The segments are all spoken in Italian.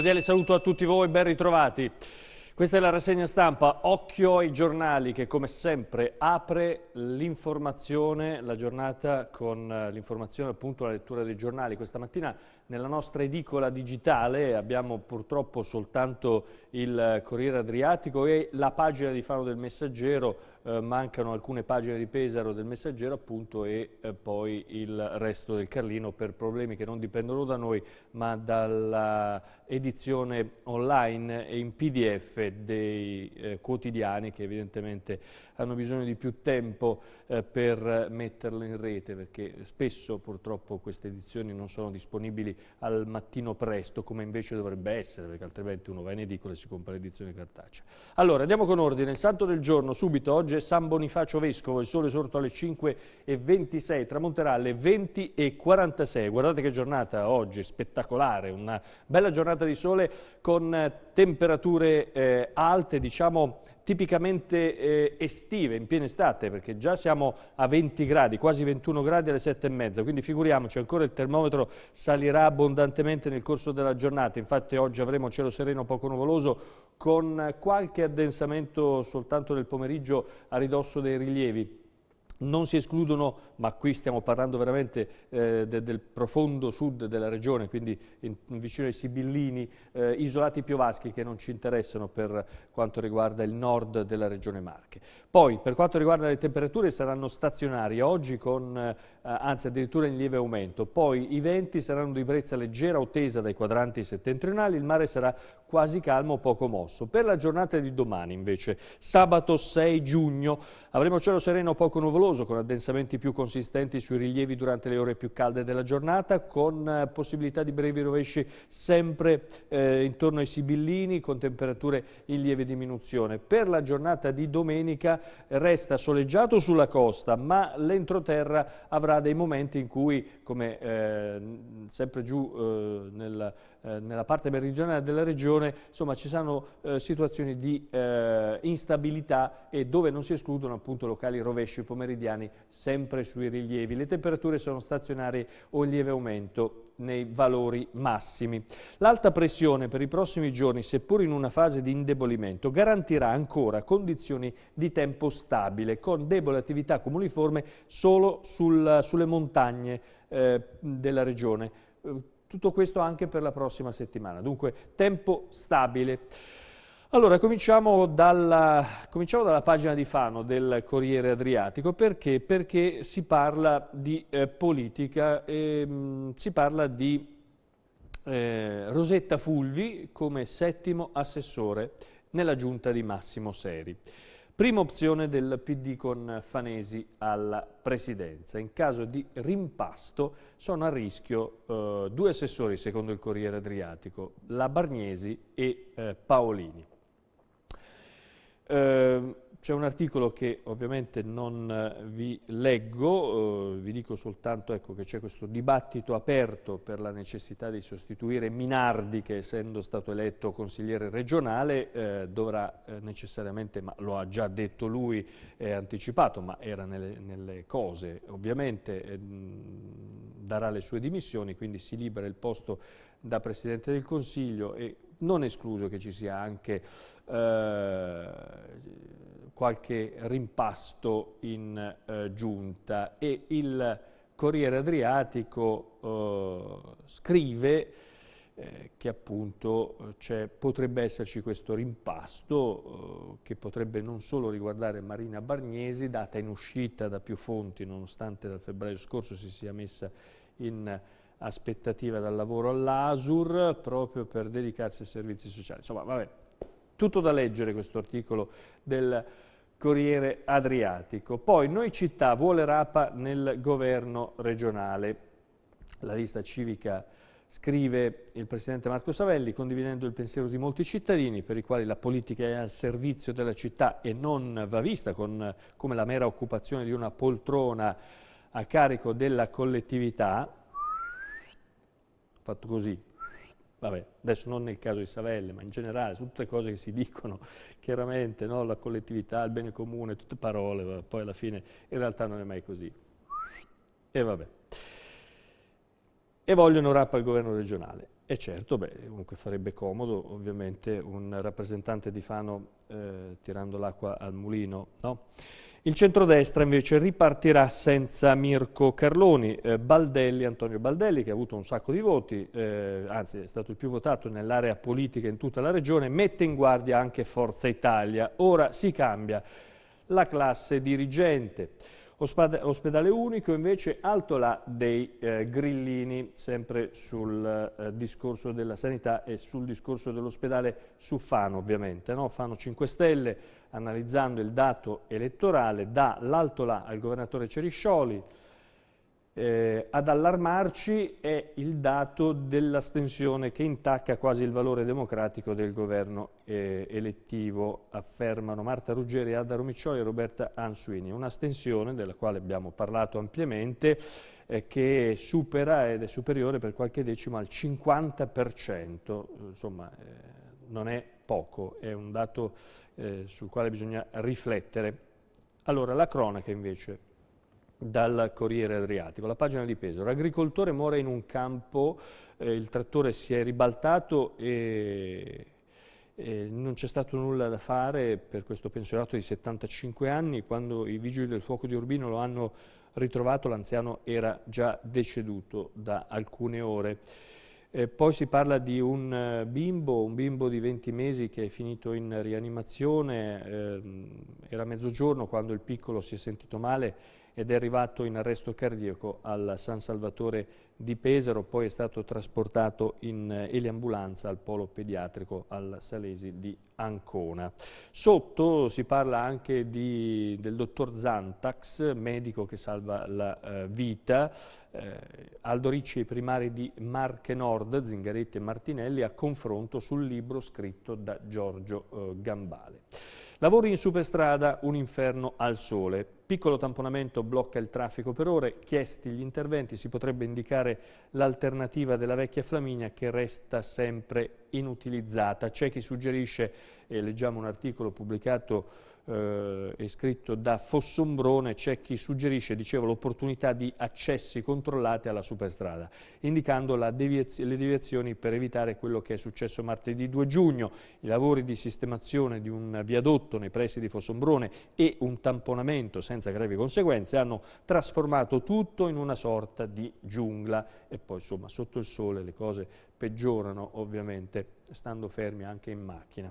cordiale saluto a tutti voi, ben ritrovati. Questa è la rassegna stampa Occhio ai giornali che come sempre apre l'informazione, la giornata con eh, l'informazione appunto la lettura dei giornali. Questa mattina nella nostra edicola digitale abbiamo purtroppo soltanto il Corriere Adriatico e la pagina di Fano del Messaggero, eh, mancano alcune pagine di Pesaro del Messaggero appunto e eh, poi il resto del Carlino per problemi che non dipendono da noi ma dall'edizione online e in pdf dei eh, quotidiani che evidentemente hanno bisogno di più tempo eh, per metterle in rete perché spesso purtroppo queste edizioni non sono disponibili al mattino presto, come invece dovrebbe essere, perché altrimenti uno va in edicola e si compra l'edizione cartacea. Allora, andiamo con ordine. Il santo del giorno, subito, oggi è San Bonifacio Vescovo, il sole sorto alle 5.26, tramonterà alle 20.46. Guardate che giornata oggi, spettacolare, una bella giornata di sole con temperature eh, alte, diciamo tipicamente eh, estive, in piena estate, perché già siamo a 20 gradi, quasi 21 gradi alle 7 e mezza, quindi figuriamoci, ancora il termometro salirà abbondantemente nel corso della giornata, infatti oggi avremo cielo sereno poco nuvoloso con qualche addensamento soltanto nel pomeriggio a ridosso dei rilievi. Non si escludono, ma qui stiamo parlando veramente eh, de, del profondo sud della regione, quindi in, vicino ai Sibillini, eh, isolati piovaschi che non ci interessano per quanto riguarda il nord della regione Marche. Poi, per quanto riguarda le temperature, saranno stazionarie oggi con, eh, anzi addirittura in lieve aumento. Poi i venti saranno di brezza leggera o tesa dai quadranti settentrionali, il mare sarà quasi calmo, poco mosso. Per la giornata di domani invece, sabato 6 giugno, avremo cielo sereno poco nuvoloso con addensamenti più consistenti sui rilievi durante le ore più calde della giornata, con eh, possibilità di brevi rovesci sempre eh, intorno ai sibillini, con temperature in lieve diminuzione. Per la giornata di domenica resta soleggiato sulla costa, ma l'entroterra avrà dei momenti in cui, come eh, sempre giù eh, nel eh, nella parte meridionale della regione, insomma ci saranno eh, situazioni di eh, instabilità e dove non si escludono appunto locali rovesci pomeridiani sempre sui rilievi. Le temperature sono stazionarie o in lieve aumento nei valori massimi. L'alta pressione per i prossimi giorni, seppur in una fase di indebolimento, garantirà ancora condizioni di tempo stabile, con debole attività comuniforme solo sul, sulle montagne eh, della regione tutto questo anche per la prossima settimana, dunque tempo stabile. Allora, cominciamo dalla, cominciamo dalla, pagina di Fano del Corriere Adriatico, perché? Perché si parla di eh, politica, e, ehm, mh, si parla di eh, Rosetta Fulvi come settimo assessore nella giunta di Massimo Seri. Prima opzione del PD con Fanesi alla presidenza. In caso di rimpasto sono a rischio eh, due assessori, secondo il Corriere Adriatico, la Bargnesi e eh, Paolini. Ehm, c'è un articolo che ovviamente non eh, vi leggo, eh, vi dico soltanto ecco, che c'è questo dibattito aperto per la necessità di sostituire Minardi che essendo stato eletto consigliere regionale eh, dovrà eh, necessariamente, ma lo ha già detto lui, è anticipato, ma era nelle, nelle cose ovviamente, mm, darà le sue dimissioni, quindi si libera il posto da Presidente del Consiglio e non escluso che ci sia anche eh, qualche rimpasto in eh, giunta e il Corriere Adriatico eh, scrive eh, che appunto eh, potrebbe esserci questo rimpasto eh, che potrebbe non solo riguardare Marina Bargnesi, data in uscita da più fonti nonostante dal febbraio scorso si sia messa in aspettativa dal lavoro all'ASUR proprio per dedicarsi ai servizi sociali. Insomma, vabbè, tutto da leggere questo articolo del Corriere Adriatico. Poi Noi Città vuole Rapa nel governo regionale. La lista civica scrive il Presidente Marco Savelli, condividendo il pensiero di molti cittadini per i quali la politica è al servizio della città e non va vista con, come la mera occupazione di una poltrona a carico della collettività, fatto così. Vabbè, adesso non nel caso di Savelle, ma in generale, sono tutte cose che si dicono chiaramente, no? la collettività, il bene comune, tutte parole, poi alla fine in realtà non è mai così. E vabbè. E vogliono rap al governo regionale. E certo, beh, comunque farebbe comodo ovviamente un rappresentante di Fano eh, tirando l'acqua al mulino, no? Il centrodestra invece ripartirà senza Mirko Carloni, eh, Baldelli, Antonio Baldelli che ha avuto un sacco di voti, eh, anzi è stato il più votato nell'area politica in tutta la regione, mette in guardia anche Forza Italia. Ora si cambia la classe dirigente. Ospedale unico invece alto là dei eh, grillini, sempre sul eh, discorso della sanità e sul discorso dell'ospedale su Fano ovviamente, no? Fano 5 Stelle, analizzando il dato elettorale, dà l'alto là al governatore Ceriscioli, eh, ad allarmarci è il dato dell'astensione che intacca quasi il valore democratico del governo eh, elettivo, affermano Marta Ruggeri, Ada Romiccioli e Roberta Ansuini. Un'astensione della quale abbiamo parlato ampiamente eh, che supera ed è superiore per qualche decimo al 50%, insomma eh, non è poco, è un dato eh, sul quale bisogna riflettere. Allora, la cronaca invece dal Corriere Adriatico, la pagina di Pesaro. L'agricoltore muore in un campo, eh, il trattore si è ribaltato e, e non c'è stato nulla da fare per questo pensionato di 75 anni. Quando i vigili del fuoco di Urbino lo hanno ritrovato, l'anziano era già deceduto da alcune ore. E eh, poi si parla di un eh, bimbo, un bimbo di 20 mesi che è finito in rianimazione, eh, era mezzogiorno quando il piccolo si è sentito male ed è arrivato in arresto cardiaco al San Salvatore di Pesaro, poi è stato trasportato in eliambulanza eh, al polo pediatrico al Salesi di Ancona. Sotto si parla anche di, del dottor Zantax, medico che salva la eh, vita, eh, Aldo Ricci, primari di Marche Nord, Zingaretti e Martinelli, a confronto sul libro scritto da Giorgio eh, Gambale. Lavori in superstrada, un inferno al sole. Piccolo tamponamento blocca il traffico per ore, chiesti gli interventi si potrebbe indicare l'alternativa della vecchia Flaminia che resta sempre inutilizzata. C'è chi suggerisce, e leggiamo un articolo pubblicato eh, e scritto da Fossombrone, c'è chi suggerisce, dicevo, l'opportunità di accessi controllati alla superstrada, indicando deviaz le deviazioni per evitare quello che è successo martedì 2 giugno. I lavori di sistemazione di un viadotto nei pressi di Fossombrone e un tamponamento senza senza gravi conseguenze, hanno trasformato tutto in una sorta di giungla e poi insomma sotto il sole le cose peggiorano ovviamente stando fermi anche in macchina,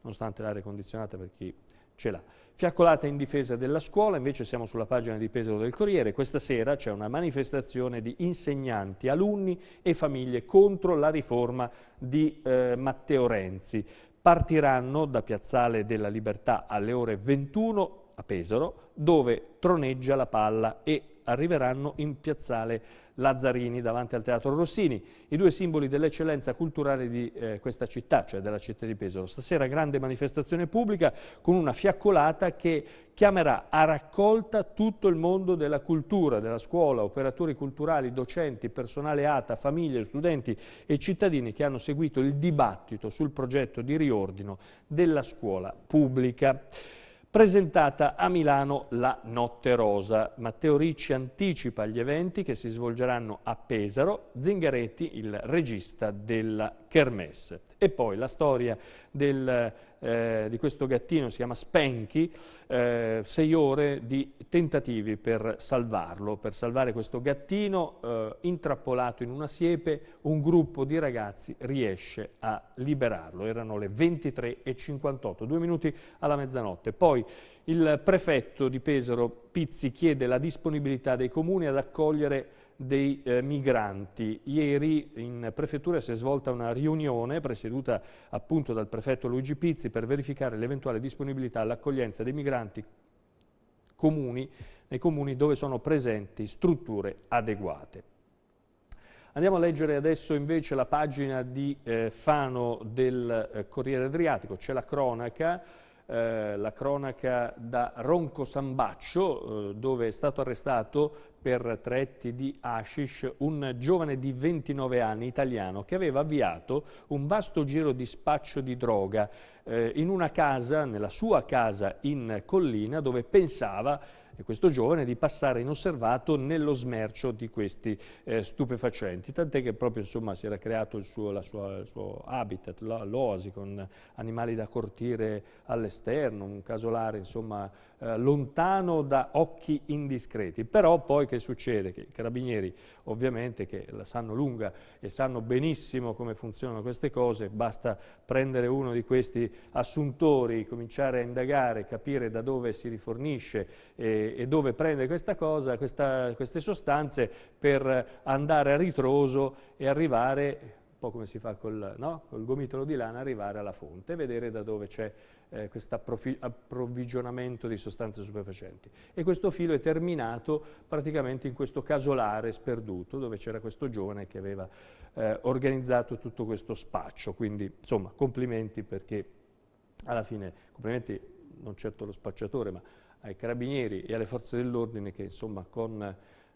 nonostante l'aria condizionata per chi ce l'ha. Fiaccolata in difesa della scuola, invece siamo sulla pagina di Pesaro del Corriere. Questa sera c'è una manifestazione di insegnanti, alunni e famiglie contro la riforma di eh, Matteo Renzi. Partiranno da Piazzale della Libertà alle ore 21 a Pesaro, dove troneggia la palla e arriveranno in piazzale Lazzarini davanti al Teatro Rossini, i due simboli dell'eccellenza culturale di eh, questa città, cioè della città di Pesaro. Stasera grande manifestazione pubblica con una fiaccolata che chiamerà a raccolta tutto il mondo della cultura, della scuola, operatori culturali, docenti, personale ATA, famiglie, studenti e cittadini che hanno seguito il dibattito sul progetto di riordino della scuola pubblica presentata a Milano la Notte Rosa. Matteo Ricci anticipa gli eventi che si svolgeranno a Pesaro, Zingaretti il regista della kermesse. E poi la storia del, eh, di questo gattino, si chiama Spanky, eh, sei ore di tentativi per salvarlo, per salvare questo gattino eh, intrappolato in una siepe, un gruppo di ragazzi riesce a liberarlo, erano le 23.58, due minuti alla mezzanotte. Poi il prefetto di Pesaro, Pizzi, chiede la disponibilità dei comuni ad accogliere dei eh, migranti. Ieri in prefettura si è svolta una riunione presieduta appunto dal prefetto Luigi Pizzi per verificare l'eventuale disponibilità all'accoglienza dei migranti comuni, nei comuni dove sono presenti strutture adeguate. Andiamo a leggere adesso invece la pagina di eh, Fano del eh, Corriere Adriatico, c'è la cronaca, eh, la cronaca da Ronco Sambaccio, eh, dove è stato arrestato per tretti di hashish un giovane di 29 anni italiano che aveva avviato un vasto giro di spaccio di droga eh, in una casa, nella sua casa in collina, dove pensava questo giovane di passare inosservato nello smercio di questi eh, stupefacenti, tant'è che proprio insomma, si era creato il suo, sua, il suo habitat, l'oasi, con animali da cortire all'esterno, un casolare insomma, eh, lontano da occhi indiscreti. Però poi che succede? Che i carabinieri ovviamente che la sanno lunga e sanno benissimo come funzionano queste cose, basta prendere uno di questi assuntori, cominciare a indagare, capire da dove si rifornisce e, e dove prende questa cosa, questa, queste sostanze per andare a ritroso e arrivare un po' come si fa col, no? col gomitolo di lana, arrivare alla fonte, vedere da dove c'è eh, questo approvvigionamento di sostanze stupefacenti. E questo filo è terminato praticamente in questo casolare sperduto dove c'era questo giovane che aveva eh, organizzato tutto questo spaccio. Quindi insomma complimenti perché alla fine, complimenti non certo allo spacciatore ma ai carabinieri e alle forze dell'ordine che insomma con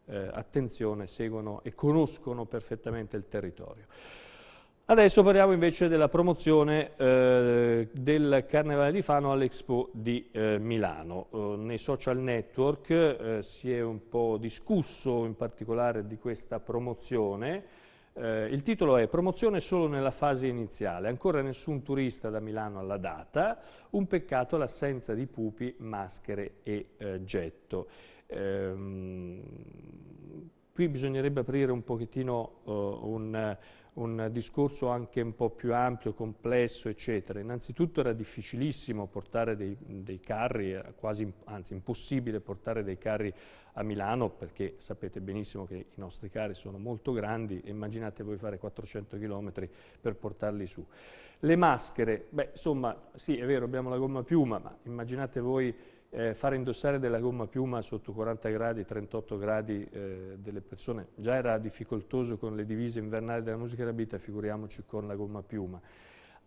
eh, attenzione seguono e conoscono perfettamente il territorio. Adesso parliamo invece della promozione eh, del Carnevale di Fano all'Expo di eh, Milano. Eh, nei social network eh, si è un po' discusso in particolare di questa promozione. Eh, il titolo è Promozione solo nella fase iniziale, ancora nessun turista da Milano alla data, un peccato l'assenza di pupi, maschere e eh, getto. Ehm, Qui bisognerebbe aprire un pochettino eh, un, un, discorso anche un po' più ampio, complesso, eccetera. Innanzitutto era difficilissimo portare dei, dei carri, quasi, anzi impossibile portare dei carri a Milano perché sapete benissimo che i nostri carri sono molto grandi e immaginate voi fare 400 km per portarli su. Le maschere, beh insomma sì è vero abbiamo la gomma piuma ma immaginate voi eh, fare indossare della gomma piuma sotto 40 gradi, 38 gradi eh, delle persone già era difficoltoso con le divise invernali della musica rapita, figuriamoci con la gomma piuma.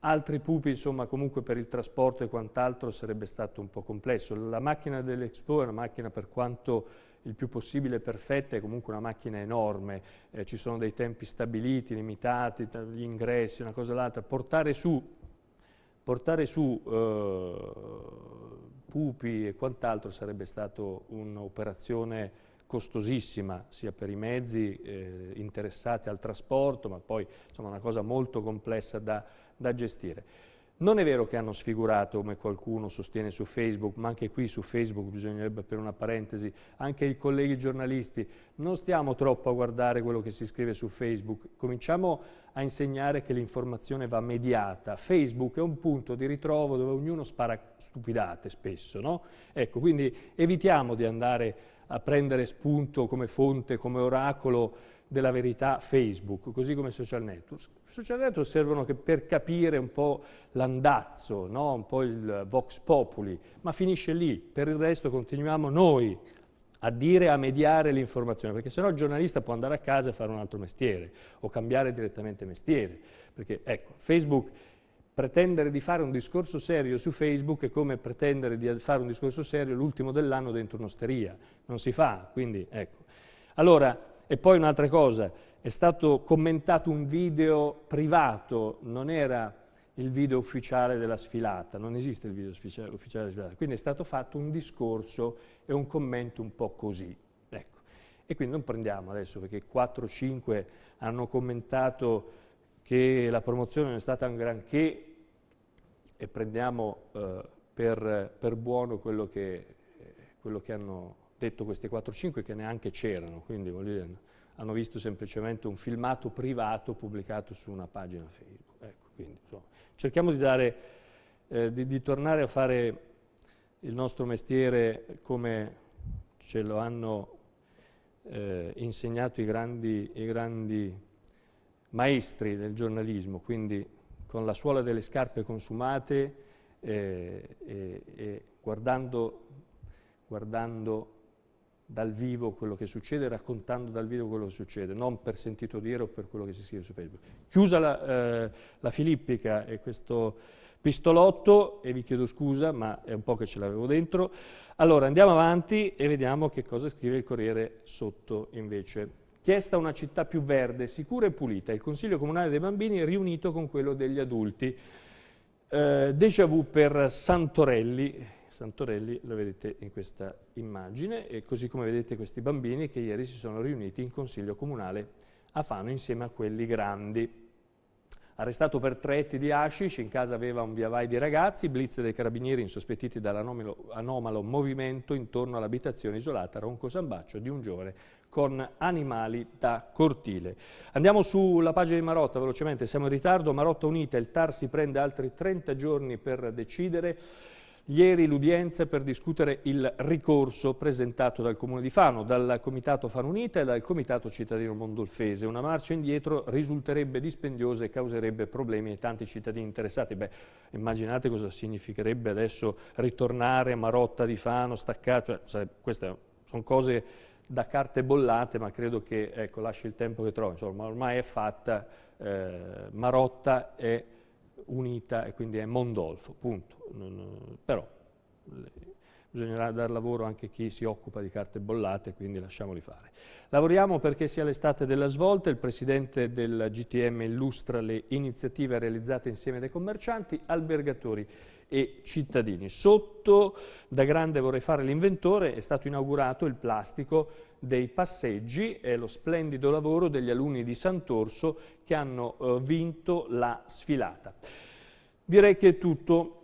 Altri pupi, insomma, comunque per il trasporto e quant'altro sarebbe stato un po' complesso. La macchina dell'Expo è una macchina per quanto il più possibile perfetta, è comunque una macchina enorme, eh, ci sono dei tempi stabiliti, limitati, gli ingressi, una cosa o l'altra. Portare su portare su eh, pupi e quant'altro sarebbe stata un'operazione costosissima sia per i mezzi eh, interessati al trasporto, ma poi insomma, una cosa molto complessa da, da gestire. Non è vero che hanno sfigurato, come qualcuno sostiene su Facebook, ma anche qui su Facebook bisognerebbe per una parentesi, anche i colleghi giornalisti, non stiamo troppo a guardare quello che si scrive su Facebook, cominciamo a insegnare che l'informazione va mediata. Facebook è un punto di ritrovo dove ognuno spara stupidate spesso, no? Ecco, quindi evitiamo di andare a prendere spunto come fonte, come oracolo, della verità Facebook, così come social networks. I social networks servono per capire un po' l'andazzo, no? un po' il vox populi, ma finisce lì. Per il resto continuiamo noi a dire, a mediare l'informazione, perché sennò il giornalista può andare a casa e fare un altro mestiere o cambiare direttamente mestiere. Perché ecco, Facebook, pretendere di fare un discorso serio su Facebook è come pretendere di fare un discorso serio l'ultimo dell'anno dentro un'osteria, non si fa, quindi ecco. Allora, e poi un'altra cosa, è stato commentato un video privato, non era il video ufficiale della sfilata, non esiste il video ufficiale della sfilata, quindi è stato fatto un discorso e un commento un po' così. Ecco. E quindi non prendiamo adesso perché 4-5 hanno commentato che la promozione non è stata un granché e prendiamo eh, per, per, buono quello che, eh, quello che hanno detto queste 4-5 che neanche c'erano, quindi dire, hanno visto semplicemente un filmato privato pubblicato su una pagina Facebook. Ecco, quindi, insomma, cerchiamo di, dare, eh, di, di tornare a fare il nostro mestiere come ce lo hanno eh, insegnato i grandi, i grandi, maestri del giornalismo, quindi con la suola delle scarpe consumate eh, e, e guardando, guardando dal vivo quello che succede, raccontando dal vivo quello che succede, non per sentito dire o per quello che si scrive su Facebook. Chiusa la, eh, la filippica e questo pistolotto, e vi chiedo scusa, ma è un po' che ce l'avevo dentro, allora andiamo avanti e vediamo che cosa scrive il Corriere sotto invece. Chiesta una città più verde, sicura e pulita, il Consiglio Comunale dei Bambini è riunito con quello degli adulti. Eh, déjà vu per Santorelli, Santorelli lo vedete in questa immagine e così come vedete questi bambini che ieri si sono riuniti in consiglio comunale a Fano insieme a quelli grandi. Arrestato per tre etti di hashish, in casa aveva un via vai di ragazzi, blitz dei carabinieri insospettiti dall'anomalo movimento intorno all'abitazione isolata Ronco Sambaccio di un giovane con animali da cortile. Andiamo sulla pagina di Marotta velocemente, siamo in ritardo, Marotta Unita, il TAR si prende altri 30 giorni per decidere. Ieri l'udienza per discutere il ricorso presentato dal Comune di Fano, dal Comitato Fanunita e dal Comitato Cittadino Mondolfese. Una marcia indietro risulterebbe dispendiosa e causerebbe problemi ai tanti cittadini interessati. Beh, immaginate cosa significherebbe adesso ritornare a Marotta di Fano, Staccato, eh, cioè, queste sono cose da carte bollate, ma credo che ecco, lasci il tempo che trovi, insomma ormai è fatta, eh, Marotta è unita e quindi è Mondolfo, punto. Eh, però bisognerà dar lavoro anche a chi si occupa di carte bollate, quindi lasciamoli fare. Lavoriamo perché sia l'estate della svolta, il Presidente del GTM illustra le iniziative realizzate insieme dai commercianti, albergatori e cittadini. Sotto, da grande vorrei fare l'inventore, è stato inaugurato il plastico dei passeggi e lo splendido lavoro degli alunni di Sant'Orso che hanno eh, vinto la sfilata. Direi che è tutto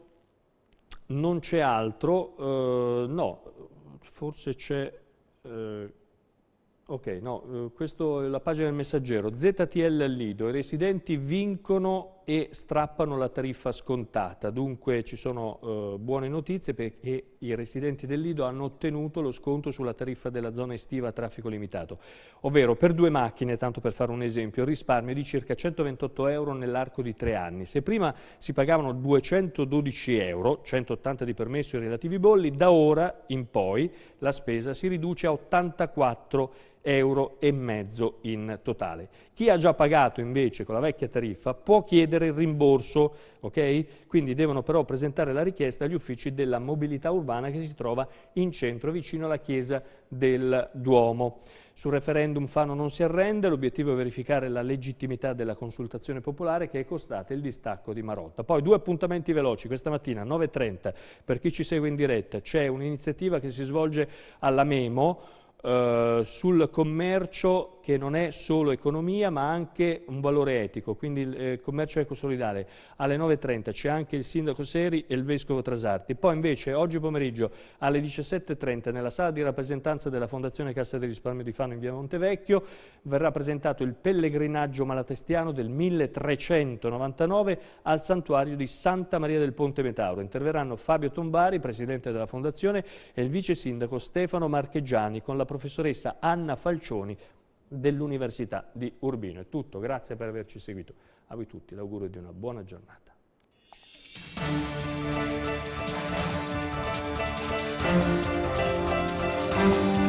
non c'è altro, eh, no, forse c'è... Eh, ok, no, eh, questa è la pagina del messaggero, ZTL al Lido, i residenti vincono e strappano la tariffa scontata. Dunque ci sono eh, buone notizie perché i residenti del Lido hanno ottenuto lo sconto sulla tariffa della zona estiva a traffico limitato, ovvero per due macchine, tanto per fare un esempio, risparmio di circa 128 euro nell'arco di tre anni. Se prima si pagavano 212 euro, 180 di permesso e relativi bolli, da ora in poi la spesa si riduce a 84 euro euro e mezzo in totale. Chi ha già pagato invece con la vecchia tariffa può chiedere il rimborso, okay? quindi devono però presentare la richiesta agli uffici della mobilità urbana che si trova in centro vicino alla chiesa del Duomo. Sul referendum Fano non si arrende, l'obiettivo è verificare la legittimità della consultazione popolare che è costata il distacco di Marotta. Poi due appuntamenti veloci, questa mattina 9.30 per chi ci segue in diretta c'è un'iniziativa che si svolge alla Memo, eh, sul commercio che non è solo economia ma anche un valore etico, quindi il eh, commercio ecosolidale. Alle 9.30 c'è anche il sindaco Seri e il vescovo Trasarti. Poi invece oggi pomeriggio alle 17.30 nella sala di rappresentanza della Fondazione Cassa del Risparmio di Fano in via Montevecchio verrà presentato il pellegrinaggio malatestiano del 1399 al santuario di Santa Maria del Ponte Metauro. Interverranno Fabio Tombari, presidente della Fondazione, e il vice sindaco Stefano Marcheggiani con la professoressa Anna Falcioni, dell'Università di Urbino. È tutto, grazie per averci seguito. A voi tutti l'augurio di una buona giornata.